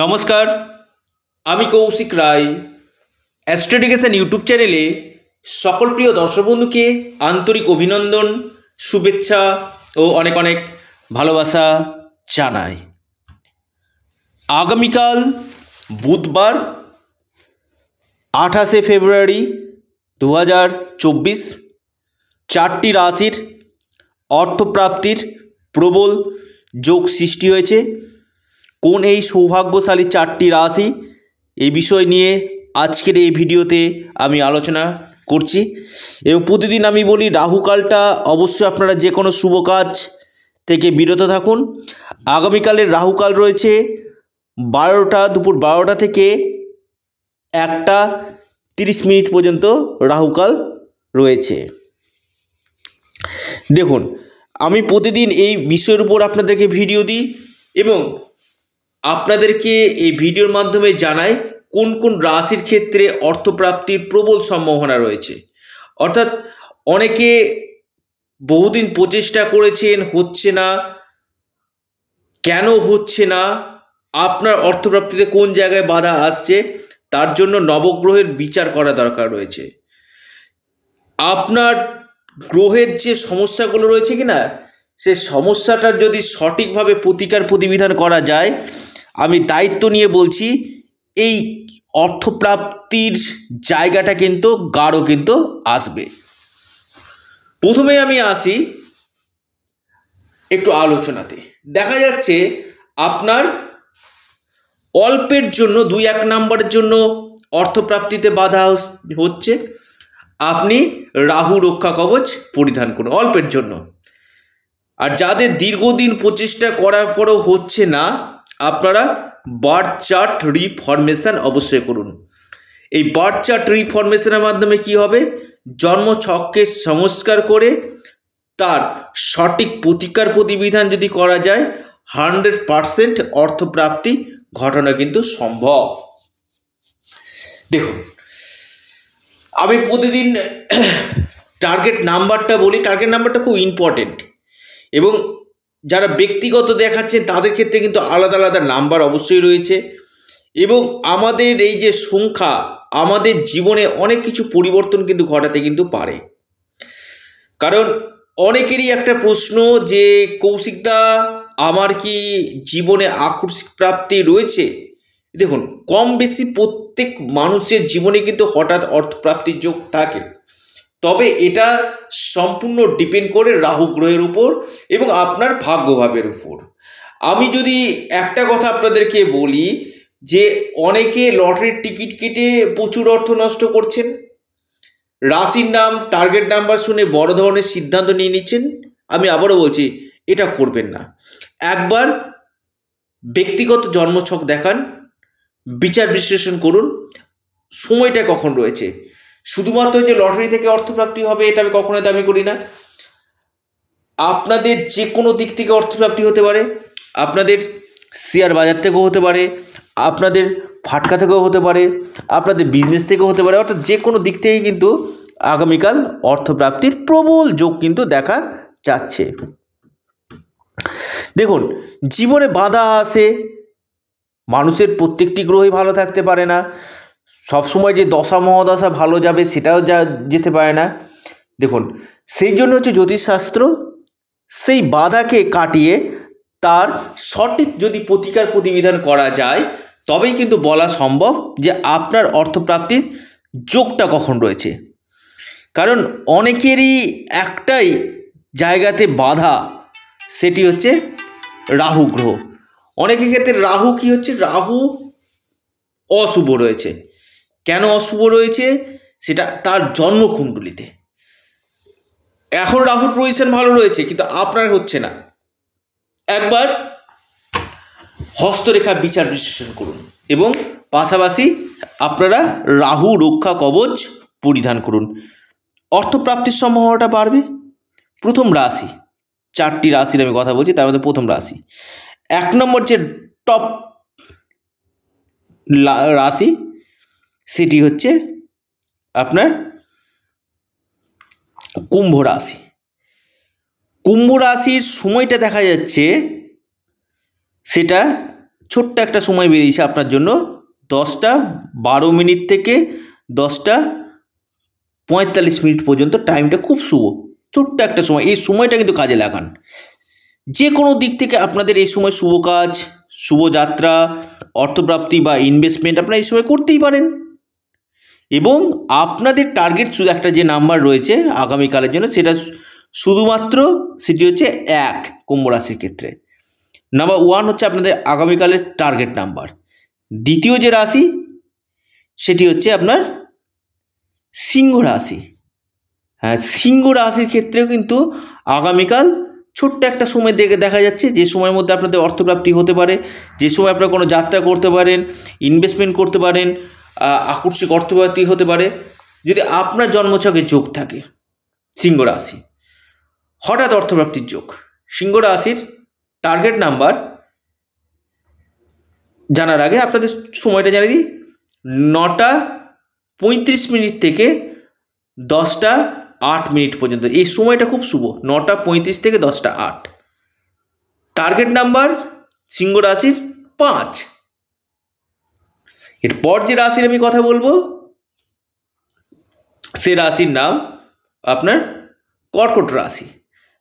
নমস্কার আমি কৌশিক রায় অ্যাস্ট্রোডিকেশন ইউটিউব চ্যানেলে সকল প্রিয় দর্শক বন্ধুকে আন্তরিক অভিনন্দন শুভেচ্ছা ও অনেক অনেক ভালোবাসা জানাই আগামীকাল বুধবার আঠাশে ফেব্রুয়ারি দু হাজার চব্বিশ চারটি রাশির অর্থপ্রাপ্তির প্রবল যোগ সৃষ্টি হয়েছে কোন এই সৌভাগ্যশালী চারটি রাশি এই বিষয় নিয়ে আজকের এই ভিডিওতে আমি আলোচনা করছি এবং প্রতিদিন আমি বলি রাহুকালটা অবশ্যই আপনারা যে কোনো শুভ কাজ থেকে বিরত থাকুন আগামীকালের রাহুকাল রয়েছে বারোটা দুপুর বারোটা থেকে একটা তিরিশ মিনিট পর্যন্ত রাহুকাল রয়েছে দেখুন আমি প্রতিদিন এই বিষয়ের উপর আপনাদেরকে ভিডিও দিই এবং আপনাদেরকে এই ভিডিওর মাধ্যমে জানায় কোন কোন রাশির ক্ষেত্রে অর্থপ্রাপ্তির প্রবল সম্ভাবনা রয়েছে অর্থাৎ অনেকে বহুদিন প্রচেষ্টা করেছেন হচ্ছে না কেন হচ্ছে না আপনার অর্থপ্রাপ্তিতে কোন জায়গায় বাধা আসছে তার জন্য নবগ্রহের বিচার করা দরকার রয়েছে আপনার গ্রহের যে সমস্যাগুলো রয়েছে কি না সে সমস্যাটার যদি সঠিকভাবে প্রতিকার প্রতিবিধান করা যায় আমি দায়িত্ব নিয়ে বলছি এই অর্থপ্রাপ্তির জায়গাটা কিন্তু গাঢ় কিন্তু আসবে প্রথমে আমি আসি একটু আলোচনাতে দেখা যাচ্ছে আপনার অল্পের জন্য দুই এক নাম্বারের জন্য অর্থপ্রাপ্তিতে বাধা হচ্ছে আপনি রাহু রক্ষা কবচ পরিধান করুন অল্পের জন্য আর যাদের দীর্ঘদিন প্রচেষ্টা করার পরও হচ্ছে না আপনারা বার চার্ট রিফরমেশন অবশ্যই করুন এই বার চার্ট রিফরমেশানের মাধ্যমে কি হবে জন্ম ছককে সংস্কার করে তার সঠিক প্রতিকার প্রতিবিধান যদি করা যায় হান্ড্রেড পারসেন্ট অর্থপ্রাপ্তি ঘটনা কিন্তু সম্ভব দেখুন আমি প্রতিদিন টার্গেট নাম্বারটা বলি টার্গেট নাম্বারটা খুব ইম্পর্টেন্ট এবং যারা ব্যক্তিগত দেখাচ্ছেন তাদের ক্ষেত্রে কিন্তু আলাদা আলাদা নাম্বার অবশ্যই রয়েছে এবং আমাদের এই যে সংখ্যা আমাদের জীবনে অনেক কিছু পরিবর্তন কিন্তু ঘটাতে কিন্তু পারে কারণ অনেকেরই একটা প্রশ্ন যে কৌশিকদা আমার কি জীবনে আকর্ষিক প্রাপ্তি রয়েছে দেখুন কম বেশি প্রত্যেক মানুষের জীবনে কিন্তু হঠাৎ অর্থপ্রাপ্তির যোগ থাকে তবে এটা সম্পূর্ণ ডিপেন্ড করে রাহু গ্রহের উপর এবং আপনার ভাগ্যভাবের উপর আমি যদি একটা কথা আপনাদেরকে বলি যে অনেকে লটারির টিকিট কেটে প্রচুর অর্থ নষ্ট করছেন রাশির নাম টার্গেট নাম্বার শুনে বড় ধরনের সিদ্ধান্ত নিয়ে নিচ্ছেন আমি আবারও বলছি এটা করবেন না একবার ব্যক্তিগত জন্মছক দেখান বিচার বিশ্লেষণ করুন সময়টা কখন রয়েছে শুধুমাত্র যে লটারি থেকে অর্থপ্রাপ্তি হবে এটা আমি কখনোই দাবি করি না আপনাদের যে কোনো দিক থেকে অর্থপ্রাপ্তি হতে পারে আপনাদের শেয়ার বাজার থেকেও হতে পারে আপনাদের ফাটকা থেকেও হতে পারে আপনাদের বিজনেস থেকেও হতে পারে অর্থাৎ যে কোনো দিক থেকে কিন্তু আগামীকাল অর্থপ্রাপ্তির প্রবল যোগ কিন্তু দেখা যাচ্ছে দেখুন জীবনে বাধা আসে মানুষের প্রত্যেকটি গ্রহই ভালো থাকতে পারে না সবসময় যে দশা মহাদশা ভালো যাবে সেটাও যা যেতে পারে না দেখুন সেই জন্য হচ্ছে জ্যোতিষশাস্ত্র সেই বাধাকে কাটিয়ে তার সঠিক যদি প্রতিকার প্রতিবিধান করা যায় তবেই কিন্তু বলা সম্ভব যে আপনার অর্থপ্রাপ্তির যোগটা কখন রয়েছে কারণ অনেকেরই একটাই জায়গাতে বাধা সেটি হচ্ছে রাহু গ্রহ অনেকের ক্ষেত্রে রাহু কি হচ্ছে রাহু অশুভ রয়েছে কেন অশুভ রয়েছে সেটা তার জন্মকুণ্ডলিতে এখন রাহুর পজিশন ভালো রয়েছে কিন্তু আপনার হচ্ছে না একবার হস্তরেখা বিচার বিশ্লেষণ করুন এবং পাশাপাশি আপনারা রাহু রক্ষা কবচ পরিধান করুন অর্থপ্রাপ্তির সম্ভাবনাটা বাড়বে প্রথম রাশি চারটি রাশির আমি কথা বলছি তার মধ্যে প্রথম রাশি এক নম্বর যে টপ রাশি সেটি হচ্ছে আপনার কুম্ভ রাশি কুম্ভ রাশির সময়টা দেখা যাচ্ছে সেটা ছোট্ট একটা সময় বেরিয়েছে আপনার জন্য দশটা বারো মিনিট থেকে দশটা পঁয়তাল্লিশ মিনিট পর্যন্ত টাইমটা খুব শুভ ছোট্ট একটা সময় এই সময়টা কিন্তু কাজে লাগান যে কোনো দিক থেকে আপনাদের এই সময় শুভ কাজ শুভ যাত্রা অর্থপ্রাপ্তি বা ইনভেস্টমেন্ট আপনারা এই সময় করতেই পারেন এবং আপনাদের টার্গেট শুধু একটা যে নাম্বার রয়েছে আগামীকালের জন্য সেটা শুধুমাত্র সেটি হচ্ছে এক কুম্ভ রাশির ক্ষেত্রে নাম্বার ওয়ান হচ্ছে আপনাদের আগামীকালের টার্গেট নাম্বার দ্বিতীয় যে রাশি সেটি হচ্ছে আপনার সিংহ রাশি হ্যাঁ সিংহ রাশির ক্ষেত্রেও কিন্তু আগামীকাল ছোট্ট একটা সময় দেখে দেখা যাচ্ছে যে সময়ের মধ্যে আপনাদের অর্থপ্রাপ্তি হতে পারে যে সময় আপনারা কোনো যাত্রা করতে পারেন ইনভেস্টমেন্ট করতে পারেন আকর্ষিক অর্থপ্রাপ্তি হতে পারে যদি আপনার জন্মছকে যোগ থাকে সিংহ রাশি হঠাৎ অর্থপ্রাপ্তির যোগ সিংহ রাশির টার্গেট নাম্বার জানার আগে আপনাদের সময়টা জানিয়ে দিই নটা পঁয়ত্রিশ মিনিট থেকে দশটা আট মিনিট পর্যন্ত এই সময়টা খুব শুভ নটা পঁয়ত্রিশ থেকে দশটা আট টার্গেট নাম্বার সিংহ রাশির পাঁচ এরপর যে রাশির আমি কথা বলবো সে রাশির নাম আপনার কর্কট রাশি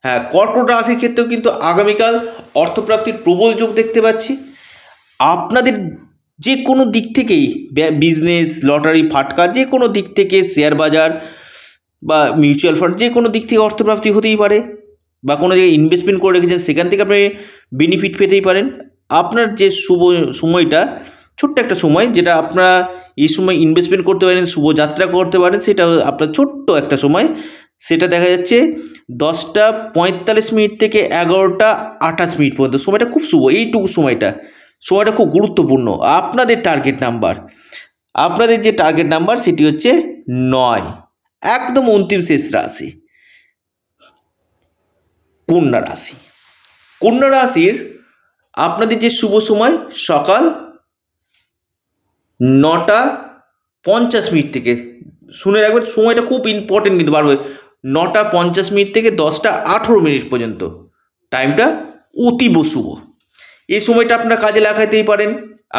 হ্যাঁ কর্কট রাশির ক্ষেত্রেও কিন্তু আগামীকাল অর্থপ্রাপ্তির প্রবল যোগ দেখতে পাচ্ছি আপনাদের যে কোনো দিক থেকেই বিজনেস লটারি ফাটকা যে কোনো দিক থেকে শেয়ার বাজার বা মিউচুয়াল ফান্ড যে কোনো দিক থেকে অর্থপ্রাপ্তি হতেই পারে বা কোনো জায়গায় ইনভেস্টমেন্ট করে রেখেছেন সেখান থেকে আপনি বেনিফিট পেতেই পারেন আপনার যে শুভ সময়টা ছোট্ট একটা সময় যেটা আপনারা এই সময় ইনভেস্টমেন্ট করতে পারেন শুভযাত্রা করতে পারেন সেটা আপনার ছোট্ট একটা সময় সেটা দেখা যাচ্ছে দশটা পঁয়তাল্লিশ মিনিট থেকে এগারোটা আঠাশ মিনিট পর্যন্ত সময়টা খুব শুভ এইটুকু সময়টা সময়টা খুব গুরুত্বপূর্ণ আপনাদের টার্গেট নাম্বার আপনাদের যে টার্গেট নাম্বার সেটি হচ্ছে নয় একদম অন্তিম শেষ রাশি কন্যা রাশি কন্যা রাশির আপনাদের যে শুভ সময় সকাল নটা পঞ্চাশ মিনিট থেকে শুনে রাখবেন সময়টা খুব ইম্পর্টেন্ট কিন্তু বার হয়ে নটা পঞ্চাশ মিনিট থেকে দশটা আঠেরো মিনিট পর্যন্ত টাইমটা অতীব শুভ এই সময়টা আপনারা কাজে লাগাইতেই পারেন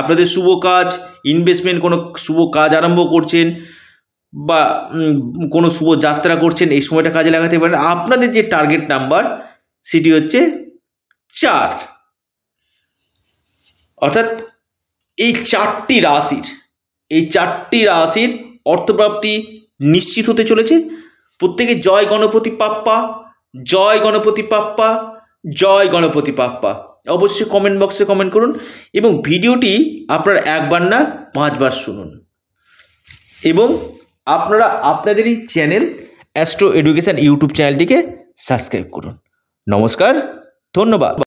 আপনাদের শুভ কাজ ইনভেস্টমেন্ট কোনো শুভ কাজ আরম্ভ করছেন বা কোনো শুভ যাত্রা করছেন এই সময়টা কাজে লাগাতে পারেন আপনাদের যে টার্গেট নাম্বার সেটি হচ্ছে চার অর্থাৎ এই চারটি রাশির এই চারটি রাশির অর্থপ্রাপ্তি নিশ্চিত হতে চলেছে প্রত্যেকে জয় গণপতি পাপ্পা জয় গণপতি পাপ্পা জয় গণপতি পাপ্পা অবশ্যই কমেন্ট বক্সে কমেন্ট করুন এবং ভিডিওটি আপনারা একবার না পাঁচবার শুনুন এবং আপনারা আপনাদের এই চ্যানেল অ্যাস্ট্রো এডুকেশান ইউটিউব চ্যানেলটিকে সাবস্ক্রাইব করুন নমস্কার ধন্যবাদ